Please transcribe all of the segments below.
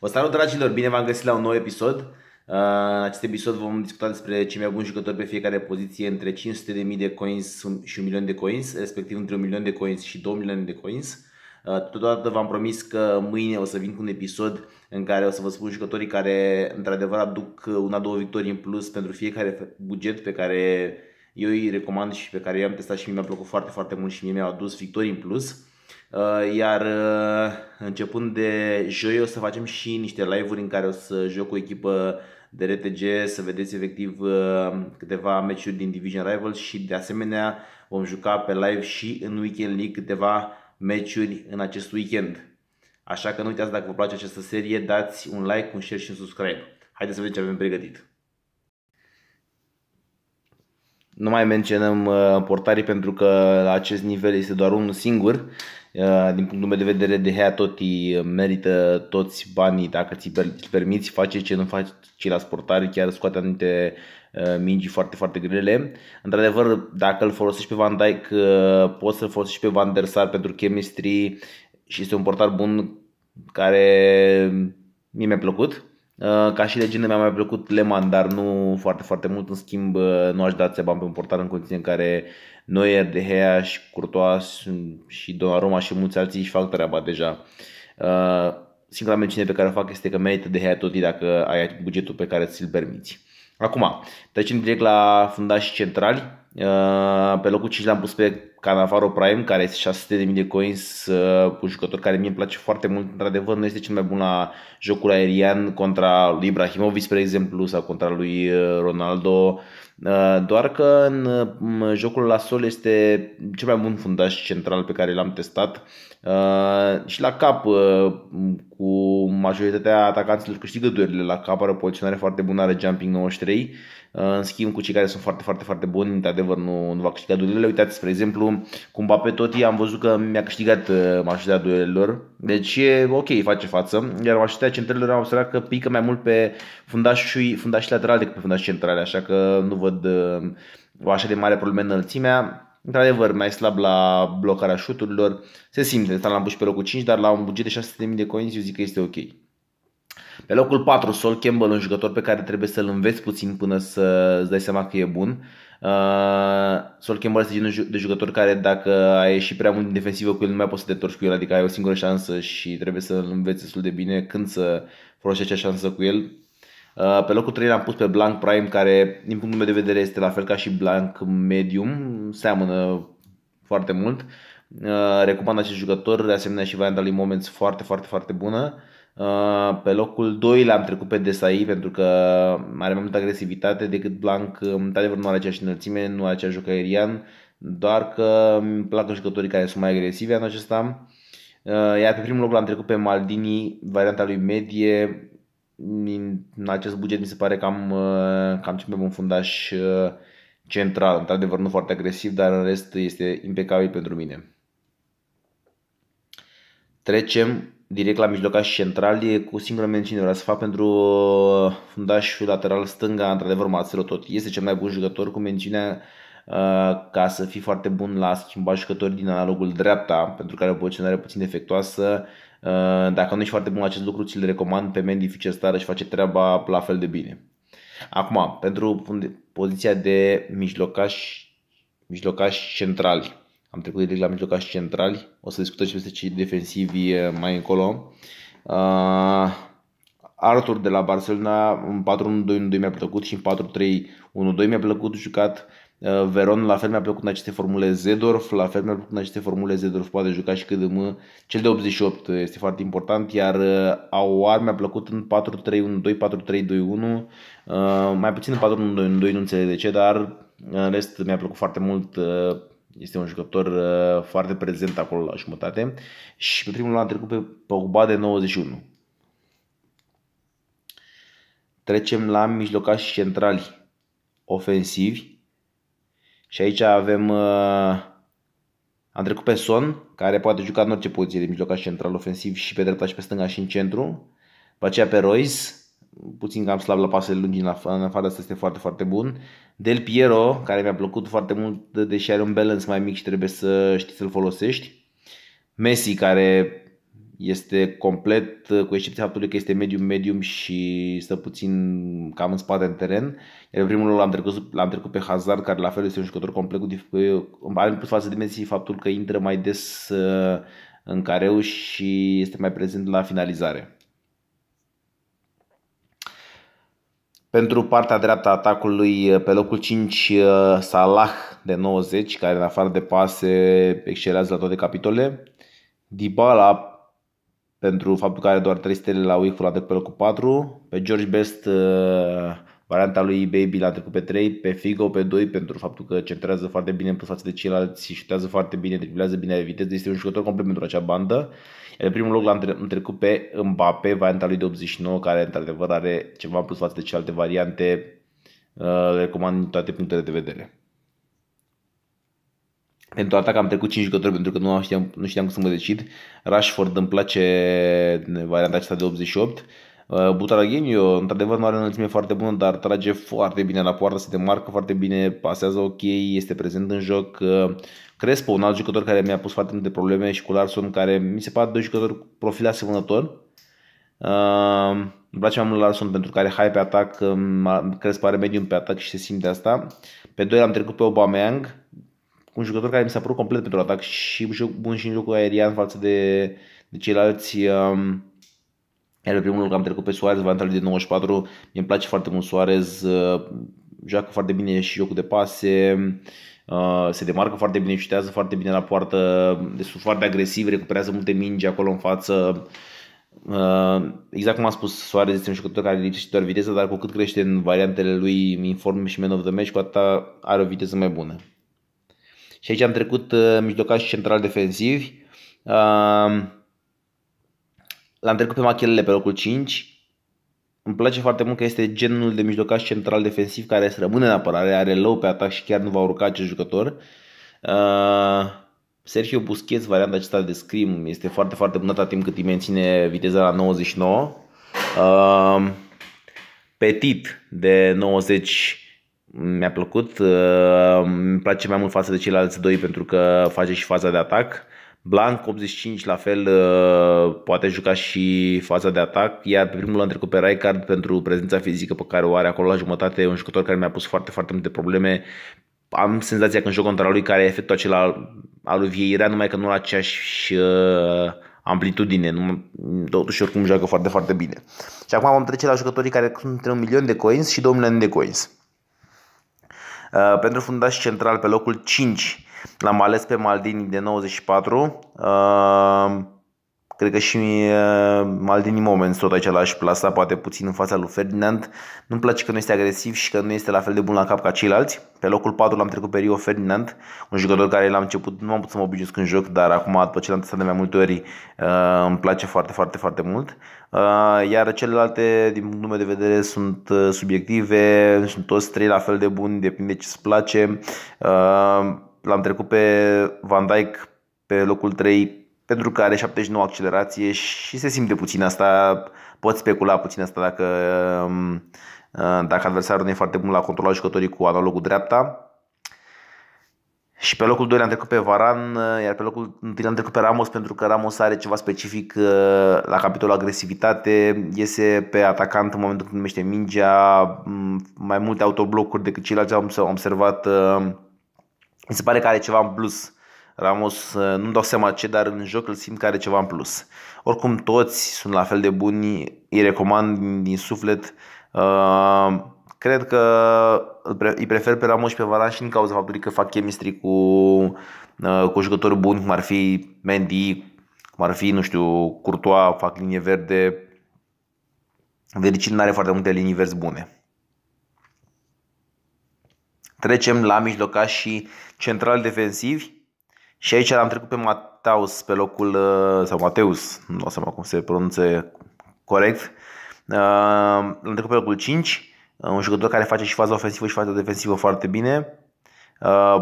Vă salut, dragilor! Bine v-am găsit la un nou episod. În acest episod vom discuta despre cei mai buni jucători pe fiecare poziție între 500.000 de coins și 1 milion de coins, respectiv între 1 milion de coins și 2 milioane de coins. Totodată v-am promis că mâine o să vin cu un episod în care o să vă spun jucătorii care într-adevăr aduc una, două victorii în plus pentru fiecare buget pe care eu îi recomand și pe care i-am testat și mi-a plăcut foarte, foarte mult și mie mi-au adus victorii în plus. Uh, iar uh, începând de joi o să facem și niște live-uri în care o să joc o echipă de RTG, să vedeți efectiv uh, câteva meciuri din Division rivals și de asemenea vom juca pe live și în Weekend League câteva meciuri în acest weekend. Așa că nu uitați dacă vă place această serie, dați un like, un share și un subscribe. Haideți să vedem ce avem pregătit. Nu mai menționăm portarii pentru că la acest nivel este doar unul singur, Eh, din punctul meu de vedere, De hea tot eh, merită toți banii, dacă ți permiți, face ce nu faci ci la sportare, chiar scoate anumite eh, mingi foarte, foarte grele. Într-adevăr, dacă îl folosești pe Van Dijk, poți să-l folosești pe Van der Sar pentru chemistry și este un portar bun care mie mi-a plăcut. Ca și legendă mi-a mai plăcut Leman, dar nu foarte, foarte mult. În schimb, nu aș da bani pe un portar în condiții în care Neuer, De Gea și Courtois și Donnarumma și mulți alții își fac treaba deja. Uh, singura mențiune pe care o fac este că merită De Gea tot dacă ai bugetul pe care ți-l permiți. Acum, trecem direct la fundași centrali. Uh, pe locul 5 l-am pus pe Canavaro Prime, care este 600.000 de coins, uh, un jucător care mie îmi place foarte mult, într-adevăr, nu este cel mai bun la jocul aerian contra lui Ibrahimovic, spre exemplu, sau contra lui uh, Ronaldo, Uh, doar că în mm, jocul la sol este cel mai bun fundaș central pe care l-am testat uh, și la cap uh, cu majoritatea atacanților câștigă duerile la cap, are o poziționare foarte bună, are jumping 93 în schimb cu cei care sunt foarte, foarte, foarte buni, într-adevăr nu, nu va câștiga duelurile. Uitați, spre exemplu, cum pe Toti am văzut că mi-a câștigat majoritatea duelurilor, deci e ok, face față, iar majoritatea centrelor am observat că pică mai mult pe fundașii, fundașii laterali decât pe fundașii centrale, așa că nu vă văd o uh, așa de mare problemă înălțimea. Într-adevăr, mai slab la blocarea șuturilor. Se simte, stai la pe locul 5, dar la un buget de 600.000 de coins eu zic că este ok. Pe locul 4, Sol Campbell, un jucător pe care trebuie să-l înveți puțin până să îți dai seama că e bun. Uh, Sol Campbell este genul de jucător care dacă ai ieșit prea mult în defensivă cu el, nu mai poți să te torci cu el, adică ai o singură șansă și trebuie să-l înveți destul de bine când să folosești acea șansă cu el. Uh, pe locul 3 l-am pus pe Blank Prime, care din punctul meu de vedere este la fel ca și Blank Medium, seamănă foarte mult. Uh, recomand acest jucător, de asemenea și varianta lui Moments foarte, foarte, foarte bună. Uh, pe locul 2 l-am trecut pe Desai pentru că are mai multă agresivitate decât Blanc. Um, într-adevăr nu are aceeași înălțime, nu are aceeași jucă aerian, doar că îmi plac jucătorii care sunt mai agresivi în acesta. Iar pe primul loc l-am trecut pe Maldini, varianta lui medie, în acest buget mi se pare cam, uh, cam cel mai bun fundaș uh, central. Într-adevăr, nu foarte agresiv, dar în rest este impecabil pentru mine. Trecem direct la mijlocaș central cu singură mențiune fac pentru uh, fundașul lateral stânga, într-adevăr Marcelo tot este cel mai bun jucător cu mențiunea Uh, ca să fii foarte bun la schimba jucători din analogul dreapta, pentru care o poziționare puțin defectuoasă. Uh, dacă nu ești foarte bun la acest lucru, ți-l recomand pe Mendy Fichestar și face treaba la fel de bine. Acum, pentru poziția de mijlocaș, mijlocaș centrali. Am trecut direct la mijlocaș centrali. O să discutăm și peste cei defensivi uh, mai încolo. Uh, Arthur de la Barcelona în 4-1-2-1-2 mi-a plăcut și în 4-3-1-2 mi-a plăcut jucat. Uh, Veron la fel mi-a plăcut în aceste formule Zedorf, la fel mi-a plăcut în aceste formule Zedorf, poate juca și cât de mă. Cel de 88 uh, este foarte important, iar uh, Aouar mi-a plăcut în 4-3-1-2, 4-3-2-1, mai puțin în 4-1-2, 1 2 nu înțeleg de ce, dar în rest mi-a plăcut foarte mult este un jucător foarte prezent acolo la jumătate și pe primul l-am trecut pe Pogba de 91. Trecem la mijlocași centrali ofensivi. Și aici avem... Uh, am trecut pe Son, care poate juca în orice poziție de mijlocaș central ofensiv și pe dreapta și pe stânga și în centru. După aceea pe Royce, puțin cam slab la pasele lungi, în afară asta este foarte, foarte bun. Del Piero, care mi-a plăcut foarte mult, deși are un balance mai mic și trebuie să știi să-l folosești. Messi, care este complet, uh, cu excepția faptului că este medium-medium și stă puțin cam în spate în teren. Iar primul l-am trecut, l-am trecut pe Hazard, care la fel este un jucător complet cu uh, are în plus față dimensii faptul că intră mai des uh, în careu și este mai prezent la finalizare. Pentru partea dreaptă a atacului, pe locul 5, Salah de 90, care în afară de pase excelează la toate capitole. Dybala pentru faptul că are doar 3 stele la Wii, la a trecut pe locul 4, pe George Best uh, varianta lui Baby l-a trecut pe 3, pe Figo pe 2 pentru faptul că centrează foarte bine în față de ceilalți, șutează foarte bine, driblează bine de viteză, este un jucător complet pentru acea bandă. Iar în primul loc l-am trecut pe Mbappe, varianta lui de 89, care într-adevăr are ceva plus față de celelalte variante, uh, le recomand toate punctele de vedere. Pentru atac am trecut 5 jucători pentru că nu știam, nu știam cum să mă decid. Rashford îmi place varianta aceasta de 88. Uh, Butaraghenio, într-adevăr, nu are o înălțime foarte bună, dar trage foarte bine la poartă, se demarcă foarte bine, pasează ok, este prezent în joc. Uh, Crespo, un alt jucător care mi-a pus foarte multe probleme și cu Larson, care mi se pare doi jucători cu profil asemănător. Uh, îmi place mai mult Larson pentru că are pe atac, um, Crespo are medium pe atac și se simte asta. Pe doi l-am trecut pe Aubameyang, un jucător care mi s-a părut complet pentru atac și bun și în jocul aerian față de, de ceilalți. Um, el pe primul loc am trecut pe Suarez, vantajul de 94, mi îmi place foarte mult Suarez, uh, joacă foarte bine și jocul de pase, uh, se demarcă foarte bine, șutează foarte bine la poartă, destul foarte agresiv, recuperează multe mingi acolo în față. Uh, exact cum a spus Suarez este un jucător care lipsește doar viteză, dar cu cât crește în variantele lui inform și man of the match, cu atât are o viteză mai bună. Și aici am trecut uh, mijlocași central defensivi. Um, l-am trecut pe Machelele pe locul 5. Îmi place foarte mult că este genul de mijlocaș central defensiv care să rămâne în apărare, are low pe atac și chiar nu va urca acest jucător. Uh, Sergio Busquets, varianta aceasta de scrim, este foarte, foarte bună atât timp cât îi menține viteza la 99. Um, Petit de 90 mi-a plăcut, uh, îmi place mai mult față de ceilalți doi pentru că face și faza de atac. Blanc 85 la fel uh, poate juca și faza de atac, iar pe primul l-am trecut pe Raikard pentru prezența fizică pe care o are acolo la jumătate, un jucător care mi-a pus foarte, foarte multe probleme. Am senzația că în joc contra lui care efectul acela al lui Vieira, numai că nu la aceeași uh, amplitudine, nu, totuși oricum joacă foarte, foarte bine. Și acum vom trece la jucătorii care sunt între un milion de coins și 2 milioane de coins. Uh, pentru fundaș central pe locul 5 l-am ales pe Maldini de 94. Cred că și uh, Maldini Moment tot același plasa, poate puțin în fața lui Ferdinand. Nu-mi place că nu este agresiv și că nu este la fel de bun la cap ca ceilalți. Pe locul 4 l-am trecut pe Rio Ferdinand, un jucător care l-am început nu am putut să mă obișnuiesc în joc, dar acum, după ce l-am testat de mai multe ori, uh, îmi place foarte, foarte, foarte mult. Uh, iar celelalte, din punctul meu de vedere, sunt subiective, sunt toți trei la fel de buni, depinde ce îți place. L-am trecut pe Van Dijk pe locul 3 pentru că are 79 accelerație și se simte puțin asta, poți specula puțin asta dacă, um, uh, dacă adversarul nu e foarte bun la controlul jucătorii cu analogul dreapta. Și pe locul 2 l-am trecut pe Varan, uh, iar pe locul 1 l-am trecut pe Ramos pentru că Ramos are ceva specific uh, la capitolul agresivitate, iese pe atacant în momentul când numește mingea, mm, mai multe autoblocuri decât ceilalți am observat. Mi se pare că are ceva în plus Ramos, nu-mi dau seama ce, dar în joc îl simt că are ceva în plus. Oricum, toți sunt la fel de buni, îi recomand din suflet. Uh, cred că îi prefer pe Ramos și pe Varan și din cauza faptului că fac chemistry cu, uh, cu jucători buni, cum ar fi Mendy, cum ar fi, nu știu, Courtois, fac linie verde. Vericin nu are foarte multe linii verzi bune. Trecem la și central defensivi. Și aici l-am trecut pe Mateus, pe locul, uh, sau Mateus, nu o să mă cum se pronunțe corect, uh, l-am trecut pe locul 5, uh, un jucător care face și faza ofensivă și faza defensivă foarte bine.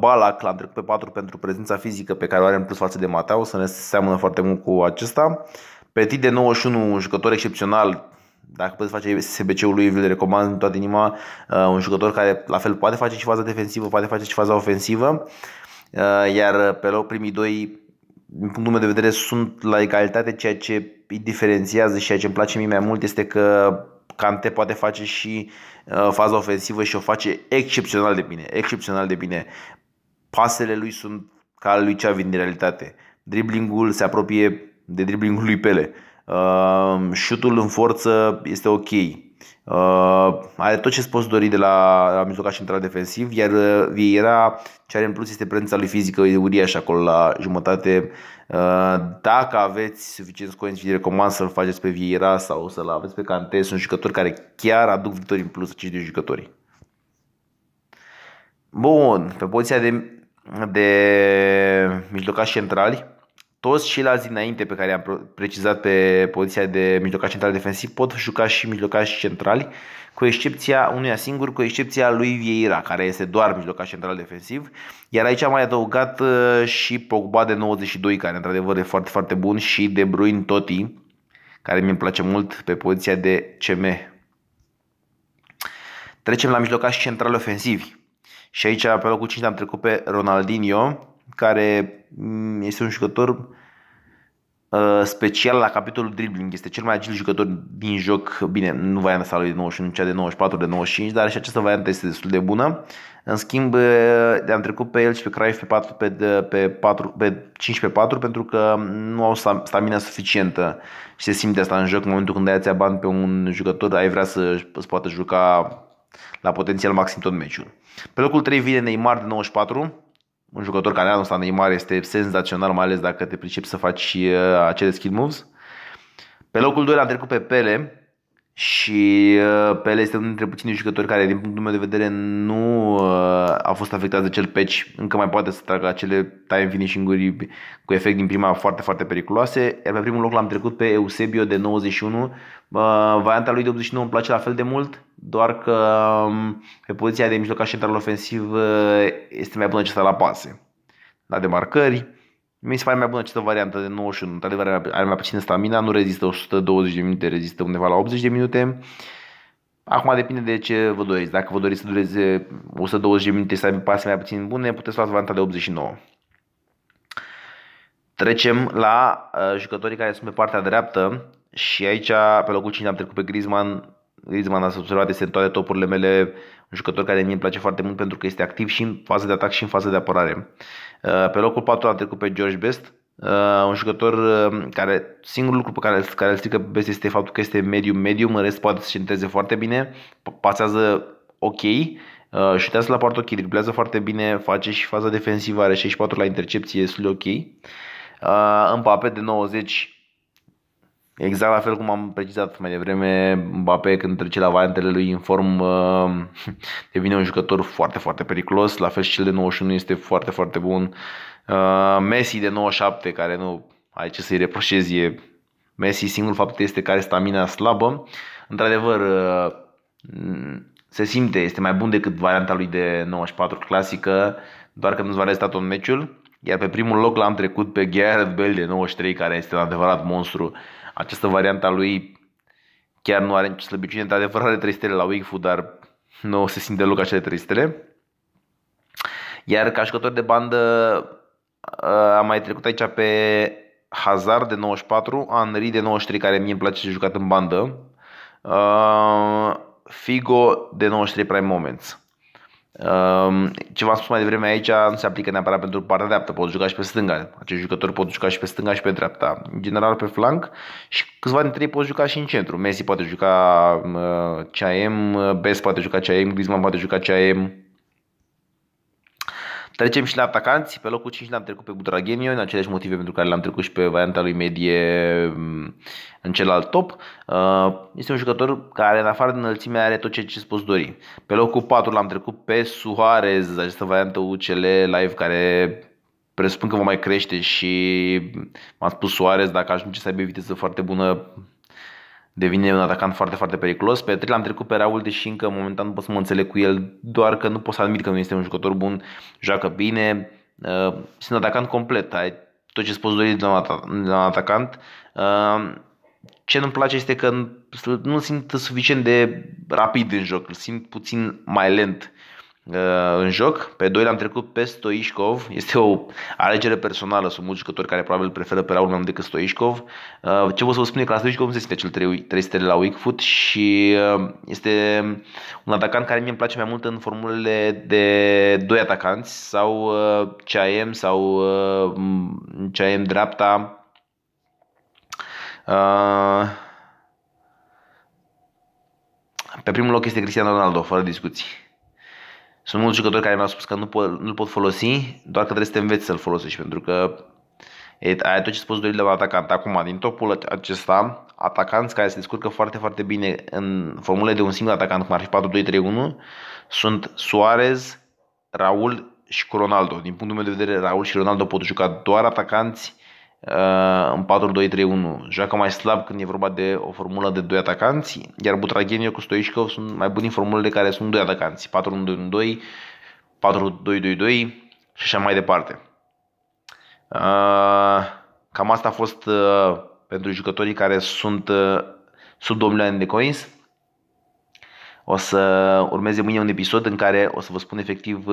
Balac l-am trecut pe 4 pentru prezența fizică pe care o are în plus față de Mateus, să ne seamănă foarte mult cu acesta. Petit de 91, un jucător excepțional, dacă poți face SBC-ul lui, vi-l recomand în toată inima, un jucător care la fel poate face și faza defensivă, poate face și faza ofensivă. Uh, iar uh, pe loc primii doi, din punctul meu de vedere, sunt la egalitate, ceea ce îi diferențiază și ceea ce îmi place mie mai mult este că Cante poate face și uh, faza ofensivă și o face excepțional de bine, excepțional de bine. Pasele lui sunt ca al lui Xavi din realitate. Driblingul se apropie de driblingul lui Pele. Uh, șutul în forță este ok. Uh, are tot ce îți poți dori de la, la mijlocaș central defensiv, iar Vieira uh, ce are în plus este prezența lui fizică uriașă acolo la jumătate. Uh, dacă aveți suficient coenți, vi recomand să-l faceți pe Vieira sau să-l aveți pe Cante. Sunt jucători care chiar aduc victorii în plus acești de jucători. Bun, pe poziția de, de mijlocași centrali, toți ceilalți dinainte pe care am precizat pe poziția de mijlocaș central defensiv pot juca și mijlocași centrali, cu excepția unuia singur, cu excepția lui Vieira, care este doar mijlocaș central defensiv. Iar aici am mai adăugat uh, și Pogba de 92, care într-adevăr e foarte, foarte bun, și De Bruyne Totti, care mi-e place mult pe poziția de CM. Trecem la mijlocași central ofensivi. Și aici, pe locul 5, am trecut pe Ronaldinho, care mm, este un jucător uh, special la capitolul dribbling. Este cel mai agil jucător din joc. Bine, nu varianta sa lui de 91, cea de 94, de 95, dar și această variantă este destul de bună. În schimb, uh, am trecut pe el și pe Craif pe, 4, pe, pe, 4, pe 5 pe 4 pentru că nu au stamina suficientă și se simte asta în joc. În momentul când ai ația bani pe un jucător, ai vrea să îți poată juca la potențial maxim tot meciul. Pe locul 3 vine Neymar de 94, un jucător ca anul ăsta Neymar este senzațional, mai ales dacă te pricepi să faci uh, acele skill moves. Pe locul 2 l-am trecut pe Pele, și uh, Pele este unul dintre puținii jucători care, din punctul meu de vedere, nu uh, a fost afectat de cel peci. Încă mai poate să tragă acele time finishing-uri cu efect din prima foarte, foarte periculoase. Iar pe primul loc l-am trecut pe Eusebio de 91. Varianta lui de 89 îmi place la fel de mult, doar că um, pe poziția de mijlocaș central ofensiv uh, este mai bună acesta la pase, la demarcări mi se pare mai bună această variantă de 91. Într-adevăr, are mai puțină stamina, nu rezistă 120 de minute, rezistă undeva la 80 de minute. Acum depinde de ce vă doriți. Dacă vă doriți să dureze 120 de minute și să aibă pase mai puțin bune, puteți lua varianta de 89. Trecem la uh, jucătorii care sunt pe partea dreaptă și aici pe locul 5 am trecut pe Griezmann. Griezmann, a observat, este în toate topurile mele un jucător care mie îmi place foarte mult pentru că este activ și în fază de atac și în fază de apărare. Uh, pe locul 4 a trecut pe George Best, uh, un jucător uh, care singurul lucru pe care, care îl strică pe Best este faptul că este medium-medium, în rest poate să centreze foarte bine, pasează ok, Uh, șutează la poartă ok, driblează foarte bine, face și faza defensivă, are 64 la intercepție, este ok. Uh, în pape de 90 Exact la fel cum am precizat mai devreme, Mbappé când trece la variantele lui în form uh, devine un jucător foarte, foarte periculos, la fel și cel de 91 este foarte, foarte bun. Uh, Messi de 97, care nu ai ce să-i reproșezi, e Messi singurul fapt este că are stamina slabă. Într-adevăr, uh, se simte, este mai bun decât varianta lui de 94 clasică, doar că nu-ți va resta tot meciul. Iar pe primul loc l-am trecut pe Gareth Bale de 93, care este un adevărat monstru. Uh, această variantă a lui chiar nu are nicio slăbiciune. De adevăr are 3 stele la Wigfoot, dar nu se simte deloc așa de 3 stele. Iar ca jucător de bandă uh, am mai trecut aici pe Hazard de 94, Henry de 93, care mie îmi place să jucat în bandă, uh, Figo de 93 Prime Moments. Ce v-am spus mai devreme aici nu se aplică neapărat pentru partea dreaptă, pot juca și pe stânga. Acești jucători pot juca și pe stânga și pe dreapta. În general pe flanc și câțiva dintre ei pot juca și în centru. Messi poate juca uh, CAM, Best poate juca CAM, Griezmann poate juca CAM, Trecem și la atacanți. Pe locul 5 l-am trecut pe Budragenio, în aceleași motive pentru care l-am trecut și pe varianta lui medie mm, în celălalt top. Uh, este un jucător care, în afară de înălțime, are tot ce ce poți dori. Pe locul 4 l-am trecut pe Suarez, această variantă UCL Live care presupun că va mai crește și m-a spus Suarez, dacă ajunge să aibă viteză foarte bună, devine un atacant foarte, foarte periculos. Pe 3 l-am trecut pe Raul, deși încă momentan nu pot să mă înțeleg cu el, doar că nu pot să admit că nu este un jucător bun, joacă bine, uh, este un atacant complet, ai tot ce spus dori de la un atacant. Uh, ce nu-mi place este că nu simt suficient de rapid în joc, îl simt puțin mai lent. Uh, Uh, în joc. Pe doi l-am trecut pe Stoișcov. Este o alegere personală. Sunt mulți jucători care probabil preferă pe Raul mai decât Stoișcov. Uh, ce vă să vă spun e că la Stoișcov nu se simte cel 3, trei stele la Wickfoot și uh, este un atacant care mie îmi place mai mult în formulele de doi atacanți sau CAM sau CAM dreapta. Pe primul loc este Cristiano Ronaldo, fără discuții. Sunt mulți jucători care mi-au spus că nu pot, nu pot folosi, doar că trebuie să te înveți să-l folosești, pentru că e, ai tot ce spus de la atacant. Acum, din topul acesta, atacanți care se descurcă foarte, foarte bine în formule de un singur atacant, cum ar fi 4-2-3-1, sunt Suarez, Raul și Ronaldo. Din punctul meu de vedere, Raul și Ronaldo pot juca doar atacanți Uh, în 4-2-3-1. Joacă mai slab când e vorba de o formulă de doi atacanți, iar Butragenio cu Stoichkov sunt mai buni în formulele care sunt doi atacanți, 4-1-2-1-2, 4-2-2-2 și așa mai departe. Uh, cam asta a fost uh, pentru jucătorii care sunt sub domnul de coins. O să urmeze mâine un episod în care o să vă spun efectiv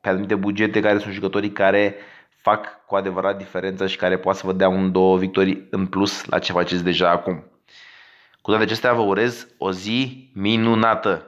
pe anumite bugete care sunt jucătorii care uh, fac cu adevărat diferența și care poate să vă dea un, două victorii în plus la ce faceți deja acum. Cu toate acestea, vă urez o zi minunată!